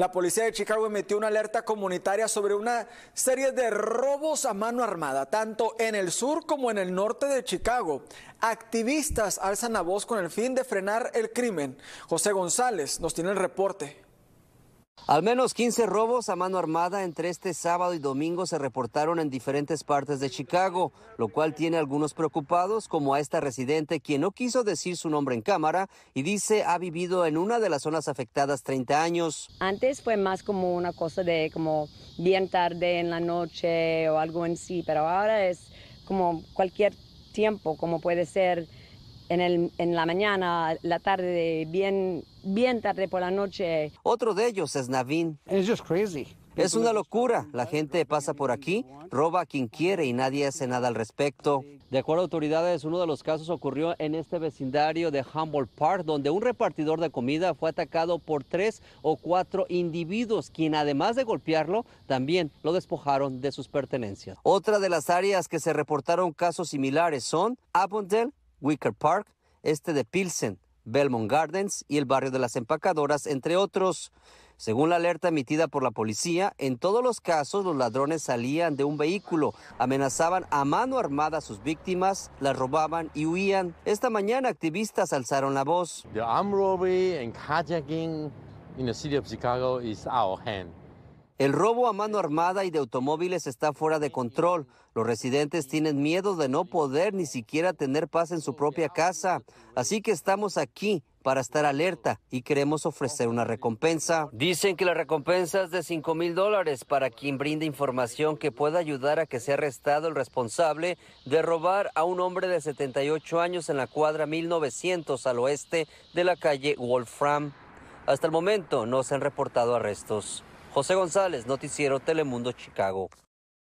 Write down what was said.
La policía de Chicago emitió una alerta comunitaria sobre una serie de robos a mano armada, tanto en el sur como en el norte de Chicago. Activistas alzan la voz con el fin de frenar el crimen. José González nos tiene el reporte. Al menos 15 robos a mano armada entre este sábado y domingo se reportaron en diferentes partes de Chicago, lo cual tiene algunos preocupados, como a esta residente quien no quiso decir su nombre en cámara y dice ha vivido en una de las zonas afectadas 30 años. Antes fue más como una cosa de como bien tarde en la noche o algo en sí, pero ahora es como cualquier tiempo, como puede ser en, el, la mañana, la tarde, bien, bien tarde por la noche. Otro de ellos es Navin. It's just crazy. Es una locura. La gente pasa por aquí, roba a quien quiere y nadie hace nada al respecto. De acuerdo a autoridades, uno de los casos ocurrió en este vecindario de Humboldt Park, donde un repartidor de comida fue atacado por tres o cuatro individuos, quien además de golpearlo, también lo despojaron de sus pertenencias. Otra de las áreas que se reportaron casos similares son Avondale Wicker Park, este de Pilsen, Belmont Gardens y el barrio de las empacadoras, entre otros. Según la alerta emitida por la policía, en todos los casos los ladrones salían de un vehículo, amenazaban a mano armada a sus víctimas, las robaban y huían. Esta mañana activistas alzaron la voz. The armed robbery and carjacking in the city of Chicago is our hand. El robo a mano armada y de automóviles está fuera de control. Los residentes tienen miedo de no poder ni siquiera tener paz en su propia casa. Así que estamos aquí para estar alerta y queremos ofrecer una recompensa. Dicen que la recompensa es de 5 mil dólares para quien brinde información que pueda ayudar a que sea arrestado el responsable de robar a un hombre de 78 años en la cuadra 1900 al oeste de la calle Wolfram. Hasta el momento no se han reportado arrestos. José González, Noticiero Telemundo Chicago.